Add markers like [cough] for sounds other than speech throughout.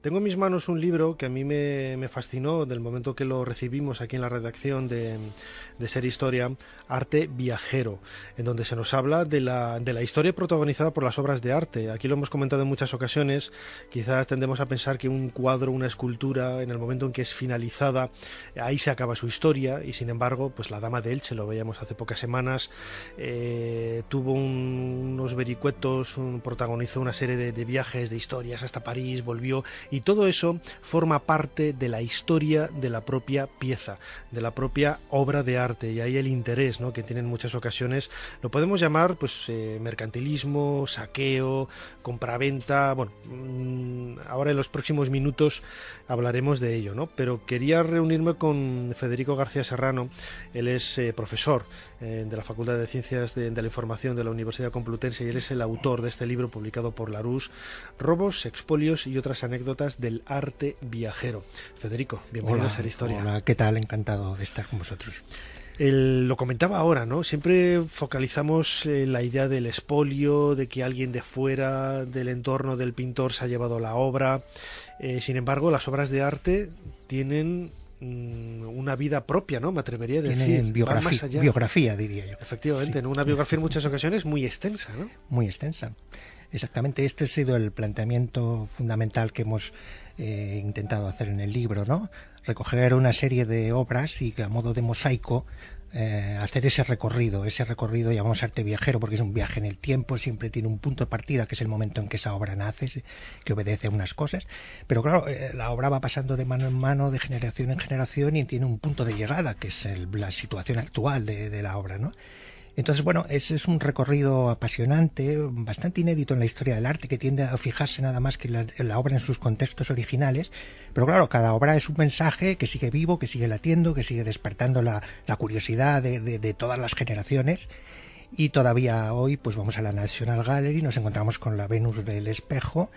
Tengo en mis manos un libro que a mí me, fascinó del momento que lo recibimos aquí en la redacción de, Ser Historia, Arte Viajero, en donde se nos habla de la, historia protagonizada por las obras de arte. Aquí lo hemos comentado en muchas ocasiones, quizás tendemos a pensar que un cuadro, una escultura, en el momento en que es finalizada, ahí se acaba su historia y sin embargo, pues la Dama de Elche, lo veíamos hace pocas semanas, eh, tuvo unos vericuetos, protagonizó una serie de viajes, de historias hasta París, volvió y todo eso forma parte de la historia de la propia pieza, de la propia obra de arte. Y ahí el interés ¿no? que tienen muchas ocasiones. Lo podemos llamar pues eh, mercantilismo, saqueo, compraventa. Bueno, mm, ahora en los próximos minutos hablaremos de ello, ¿no? Pero quería reunirme con Federico García Serrano. Él es eh, profesor eh, de la Facultad de Ciencias de, la Información de la Universidad Complutense y él es el autor de este libro publicado por Larousse Robos, Expolios y otras anécdotas del Arte Viajero. Federico, bienvenido a Ser Historia. Hola, ¿qué tal? Encantado de estar con vosotros. lo comentaba ahora, ¿no? Siempre focalizamos eh, la idea del espolio, de que alguien de fuera del entorno del pintor se ha llevado la obra. Eh, sin embargo, las obras de arte tienen mm, una vida propia, ¿no? Me atrevería a decir. Tienen biografía, diría yo. Efectivamente, una biografía en muchas ocasiones muy extensa, ¿no? Muy extensa. Exactamente, este ha sido el planteamiento fundamental que hemos eh, intentado hacer en el libro, ¿no? Recoger una serie de obras y a modo de mosaico eh, hacer ese recorrido, ese recorrido llamamos arte viajero porque es un viaje en el tiempo, siempre tiene un punto de partida que es el momento en que esa obra nace, que obedece a unas cosas, pero claro, eh, la obra va pasando de mano en mano, de generación en generación y tiene un punto de llegada que es la situación actual de, de la obra, ¿no? Entonces, bueno, ese es un recorrido apasionante, bastante inédito en la historia del arte, que tiende a fijarse nada más que la, obra en sus contextos originales. Pero claro, cada obra es un mensaje que sigue vivo, que sigue latiendo, que sigue despertando la, curiosidad de todas las generaciones y todavía hoy pues vamos a la National Gallery, nos encontramos con la Venus del espejo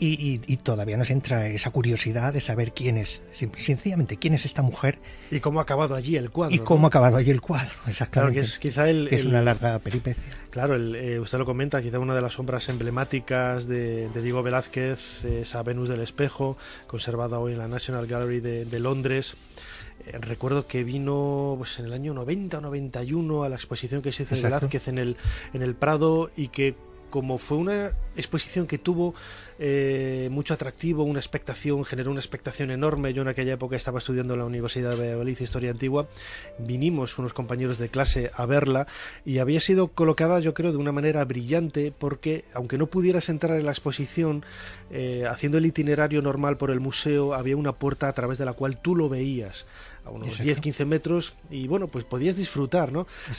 y, todavía nos entra esa curiosidad de saber quién es, sencillamente, quién es esta mujer. Y cómo ha acabado allí el cuadro. Y cómo ha acabado allí el cuadro, [laughs] exactamente. Claro, que es quizá es una larga peripecia. Claro, el, eh, usted lo comenta, quizá una de las sombras emblemáticas de, Diego Velázquez, esa Venus del espejo, conservada hoy en la National Gallery de Londres. Eh, recuerdo que vino pues, en el año 90 o 91 a la exposición que se hizo en Velázquez en el, en el Prado y que como fue una exposición que tuvo eh, mucho atractivo, una expectación, generó una expectación enorme. Yo en aquella época estaba estudiando en la Universidad de Valladolid Historia Antigua. Vinimos unos compañeros de clase a verla y había sido colocada, yo creo, de una manera brillante porque, aunque no pudieras entrar en la exposición, eh, haciendo el itinerario normal por el museo, había una puerta a través de la cual tú lo veías unos 10-15 metros y bueno, pues podías disfrutar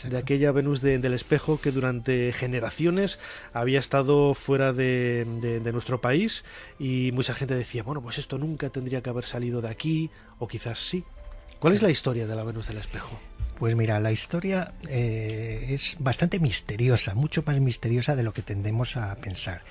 de aquella Venus del espejo que durante generaciones había estado fuera de, nuestro país y mucha gente decía, bueno, pues esto nunca tendría que haber salido de aquí o quizás sí. ¿Cuál es la historia de la Venus del espejo? Pues mira, la historia eh, es bastante misteriosa, mucho más misteriosa de lo que tendemos a pensar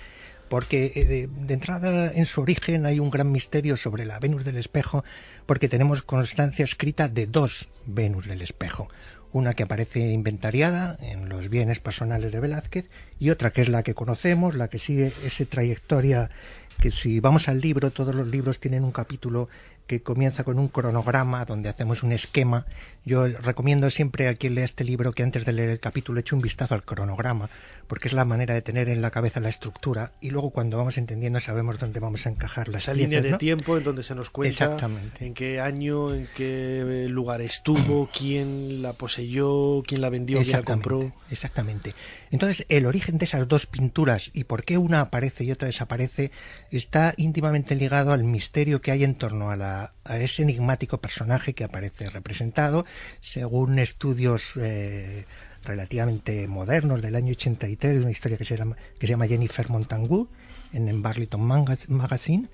porque eh, de, entrada en su origen hay un gran misterio sobre la Venus del espejo, porque tenemos constancia escrita de dos Venus del espejo. Una que aparece inventariada en los bienes personales de Velázquez y otra que es la que conocemos, la que sigue esa trayectoria que si vamos al libro, todos los libros tienen un capítulo que comienza con un cronograma donde hacemos un esquema yo recomiendo siempre a quien lea este libro que antes de leer el capítulo eche un vistazo al cronograma, porque es la manera de tener en la cabeza la estructura y luego cuando vamos entendiendo sabemos dónde vamos a encajar las Esa línea de tiempo en donde se nos cuenta Exactamente. en qué año, en qué eh, lugar estuvo, mm. quién la poseyó, quién la vendió, quién la compró. Exactamente. Entonces, el origen de esas dos pinturas y por qué una aparece y otra desaparece está íntimamente ligado al misterio que hay en torno a, la, a ese enigmático personaje que aparece representado según estudios eh, relativamente modernos del año 83, de una historia que se llama, que se llama Jennifer Montangu, en, el Magazine,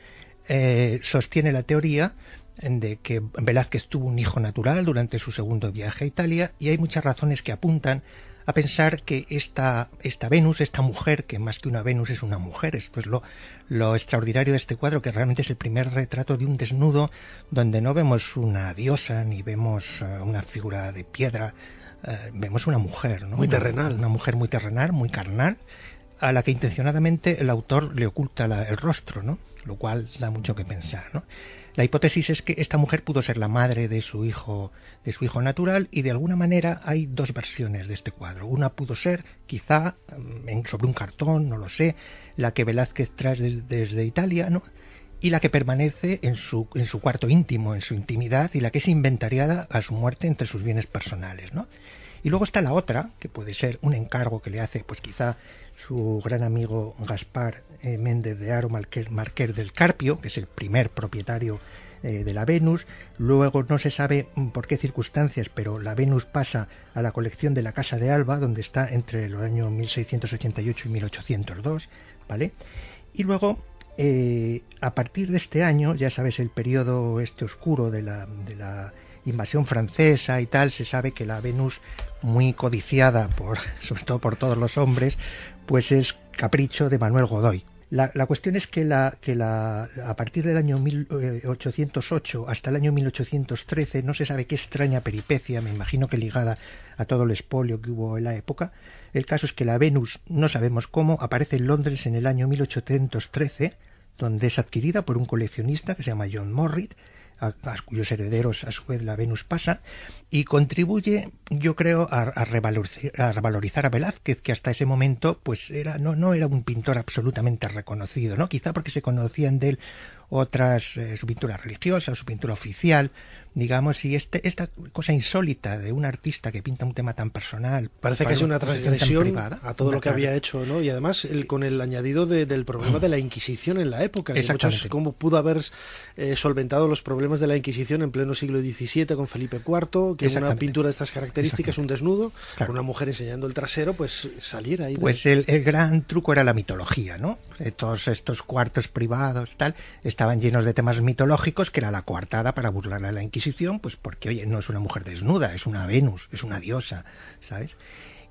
eh, sostiene la teoría de que Velázquez tuvo un hijo natural durante su segundo viaje a Italia y hay muchas razones que apuntan a pensar que esta, esta Venus, esta mujer, que más que una Venus es una mujer, esto es lo, lo extraordinario de este cuadro, que realmente es el primer retrato de un desnudo donde no vemos una diosa ni vemos eh, una figura de piedra, eh, vemos una mujer, ¿no? Muy terrenal. Una, mujer muy terrenal, muy carnal, a la que intencionadamente el autor le oculta el rostro, ¿no? Lo cual da mucho que pensar, ¿no? La hipótesis es que esta mujer pudo ser la madre de su hijo, de su hijo natural, y de alguna manera hay dos versiones de este cuadro. Una pudo ser, quizá, mm, sobre un cartón, no lo sé, la que Velázquez trae desde Italia, ¿no? y la que permanece en su, en su cuarto íntimo, en su intimidad, y la que es inventariada a su muerte entre sus bienes personales, ¿no? Y luego está la otra, que puede ser un encargo que le hace, pues quizá su gran amigo Gaspar eh, Méndez de Aro, Marquer del Carpio, que es el primer propietario eh, de la Venus. Luego no se sabe mm, por qué circunstancias, pero la Venus pasa a la colección de la Casa de Alba, donde está entre los años 1688 y 1802, ¿vale? Y luego eh, a partir de este año, ya sabes, el periodo este oscuro de la invasión francesa y tal, se sabe que la Venus, muy codiciada por, [laughs] sobre todo por todos los hombres, pues es capricho de Manuel Godoy. La, cuestión es que, la, que la, a partir del año 1808 eh, hasta el año 1813 no se sabe qué extraña peripecia, me imagino que ligada a todo el espolio que hubo en la época, el caso es que la Venus, no sabemos cómo, aparece en Londres en el año 1813, donde es adquirida por un coleccionista que se llama John Morrit, a, cuyos herederos a su vez la Venus pasa, y contribuye, yo creo, a, revalorizar, a Velázquez, que hasta ese momento pues era, no, no era un pintor absolutamente reconocido, ¿no? quizá porque se conocían de él otras, eh, su pintura religiosa, su pintura oficial, digamos, y este, esta cosa insólita de un artista que pinta un tema tan personal. Parece que es una transgresión privada, a todo lo que había hecho, ¿no? Y además, el, con el añadido del problema de la Inquisición en la época, exactamente cómo pudo haber eh, solventado los problemas de la Inquisición en pleno siglo XVII con Felipe IV, que una pintura de estas características, un desnudo, con una mujer enseñando el trasero, pues saliera ahí. Pues el, el gran truco era la mitología, ¿no? Eh, todos estos cuartos privados, tal, estaban llenos de temas mitológicos, que era la coartada para burlar a la Inquisición pues porque, oye, no es una mujer desnuda, es una Venus, es una diosa, ¿sabes?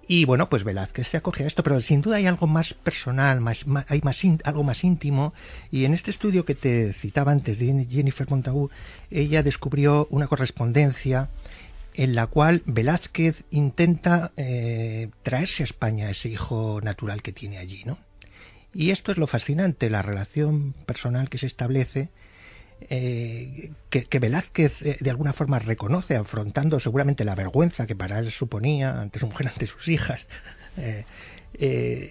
Y bueno, pues Velázquez se acoge a esto, pero sin duda hay algo más personal, más, hay más algo más íntimo. Y en este estudio que te citaba antes de Jennifer Montagu, ella descubrió una correspondencia en la cual Velázquez intenta eh, traerse a España ese hijo natural que tiene allí, ¿no? Y esto es lo fascinante, la relación personal que se establece eh, que, Velázquez eh, de alguna forma reconoce, afrontando seguramente la vergüenza que para él suponía ante su mujer, [laughs] ante sus hijas, eh,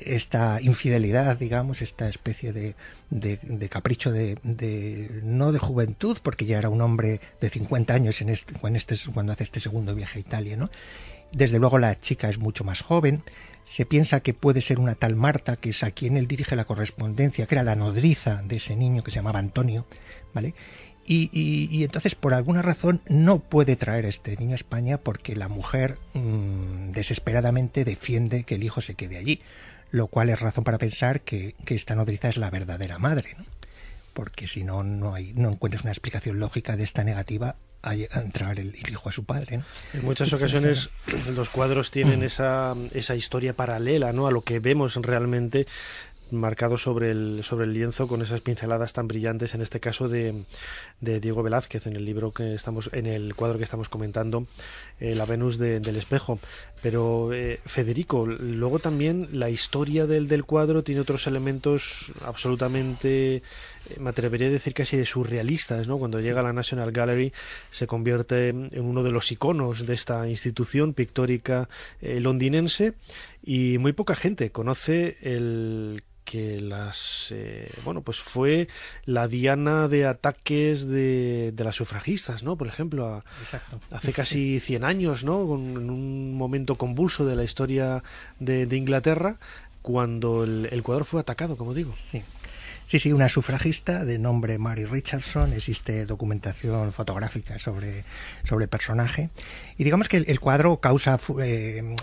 esta infidelidad, digamos, esta especie de, capricho de, no de juventud, porque ya era un hombre de 50 años en este, este, cuando hace este segundo viaje a Italia, Desde luego la chica es mucho más joven, se piensa que puede ser una tal Marta, que es a quien él dirige la correspondencia, que era la nodriza de ese niño que se llamaba Antonio, y, entonces, por alguna razón, no puede traer a este niño a España porque la mujer mm, desesperadamente defiende que el hijo se quede allí, lo cual es razón para pensar que, esta nodriza es la verdadera madre, porque si no, no, hay, no encuentras una explicación lógica de esta negativa a entrar el, hijo a su padre. En muchas ocasiones eh, los cuadros tienen esa, esa historia paralela ¿no? a lo que vemos realmente marcado sobre el, sobre el lienzo con esas pinceladas tan brillantes, en este caso de, Diego Velázquez, en el libro que estamos, en el cuadro que estamos comentando, eh, La Venus del espejo. Pero eh, Federico, luego también la historia del, del cuadro tiene otros elementos absolutamente eh, me atrevería a decir casi de surrealistas, Cuando llega a la National Gallery se convierte en uno de los iconos de esta institución pictórica londinense y muy poca gente conoce el que las eh, bueno pues fue la diana de ataques de, de las sufragistas no por ejemplo hace casi 100 años no en un momento convulso de la historia de, Inglaterra cuando el, el, Ecuador fue atacado como digo sí Sí, sí, una sufragista de nombre Mary Richardson. Existe documentación fotográfica sobre, sobre el personaje. Y digamos que el, cuadro causa eh,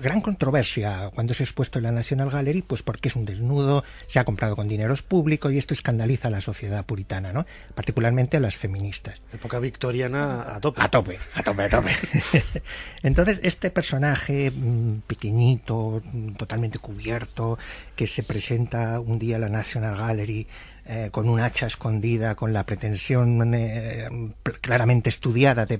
gran controversia cuando se expuesto en la National Gallery, pues porque es un desnudo, se ha comprado con dineros públicos y esto escandaliza a la sociedad puritana, ¿no? Particularmente a las feministas. Época victoriana a tope. A tope, a tope, a tope. [laughs] Entonces, este personaje mm, pequeñito, totalmente cubierto, que se presenta un día en la National Gallery, eh, con un hacha escondida, con la pretensión eh, claramente estudiada de,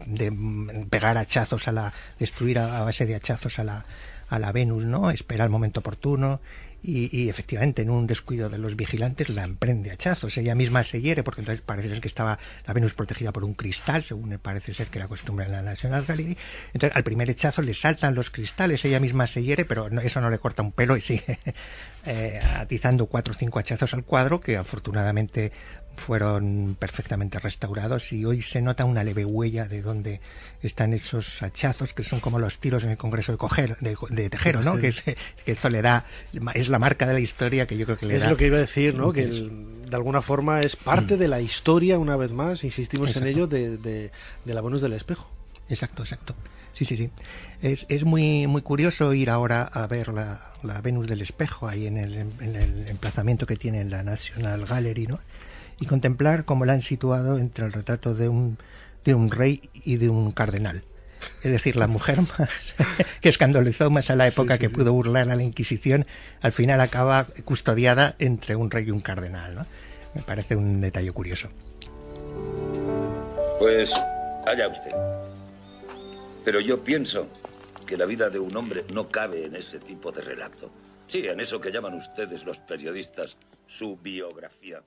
pegar hachazos a la, destruir a, base de hachazos a la, a la Venus, ¿no? Espera el momento oportuno y, efectivamente en un descuido de los vigilantes la emprende hachazos. Ella misma se hiere porque entonces parece ser que estaba la Venus protegida por un cristal, según parece ser que la costumbre en la National Gallery. Entonces al primer hechazo le saltan los cristales, ella misma se hiere, pero eso no le corta un pelo y sigue [laughs] eh, atizando cuatro o cinco hachazos al cuadro que afortunadamente fueron perfectamente restaurados y hoy se nota una leve huella de donde están esos hachazos que son como los tiros en el Congreso de, de, Tejero, ¿no? Que, esto le da, es la marca de la historia que yo creo que le da. Es lo que iba a decir, ¿no? Que de alguna forma es parte mm. de la historia, una vez más, insistimos en ello, de, la Venus del espejo. Exacto, exacto. Sí, sí, sí. Es, muy, muy curioso ir ahora a ver la, Venus del Espejo ahí en el, en el, emplazamiento que tiene la National Gallery, ¿no? y contemplar cómo la han situado entre el retrato de un, de un rey y de un cardenal. Es decir, la mujer más [laughs] que escandalizó más a la época que pudo burlar a la Inquisición, al final acaba custodiada entre un rey y un cardenal. ¿no? Me parece un detalle curioso. Pues allá usted. Pero yo pienso que la vida de un hombre no cabe en ese tipo de relato. Sí, en eso que llaman ustedes los periodistas su biografía.